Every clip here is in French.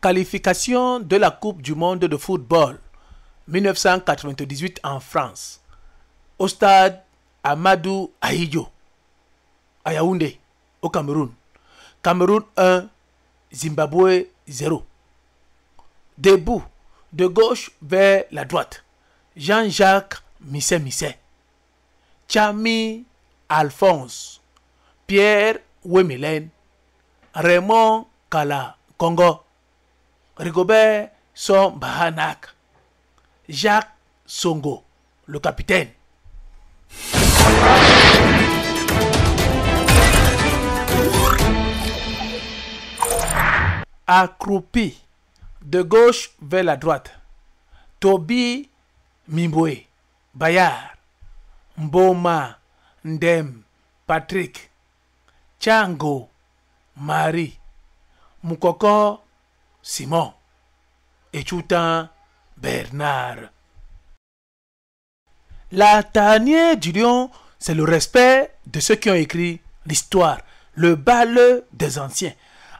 Qualification de la Coupe du monde de football 1998 en France au stade Amadou Ahidjo à au Cameroun. Cameroun 1, Zimbabwe 0. Debout de gauche vers la droite. Jean-Jacques Misset Misset. Chami Alphonse. Pierre Wemelen. Raymond Kala Congo. Rigobert son Bahanak, Jacques Songo, le capitaine. Accroupi de gauche vers la droite, Toby Mimboé, Bayard, Mboma, Ndem, Patrick, Chango, Marie, Mukoko, Simon, et un Bernard. La tanière du lion, c'est le respect de ceux qui ont écrit l'histoire, le bal des anciens.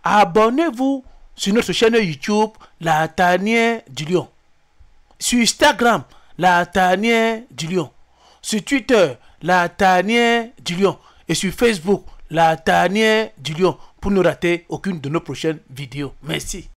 Abonnez-vous sur notre chaîne YouTube, La tanière du lion. Sur Instagram, La tanière du lion. Sur Twitter, La tanière du lion. Et sur Facebook, La tanière du lion. Pour ne rater aucune de nos prochaines vidéos. Merci.